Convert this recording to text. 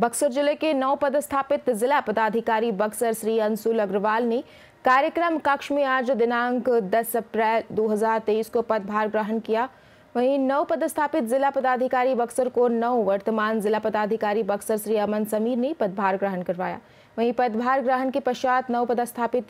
बक्सर जिले के नौ पदस्थापित जिला पदाधिकारी बक्सर श्री अंशुल अग्रवाल ने कार्यक्रम कक्ष में आज दिनांक 10 अप्रैल 2023 को पदभार ग्रहण किया वहीं नौ पदस्थापित जिला पदाधिकारी बक्सर को नौ वर्तमान जिला पदाधिकारी बक्सर श्री अमन समीर ने पदभार ग्रहण करवाया वहीं पदभार ग्रहण के पश्चात नौ पदस्थापित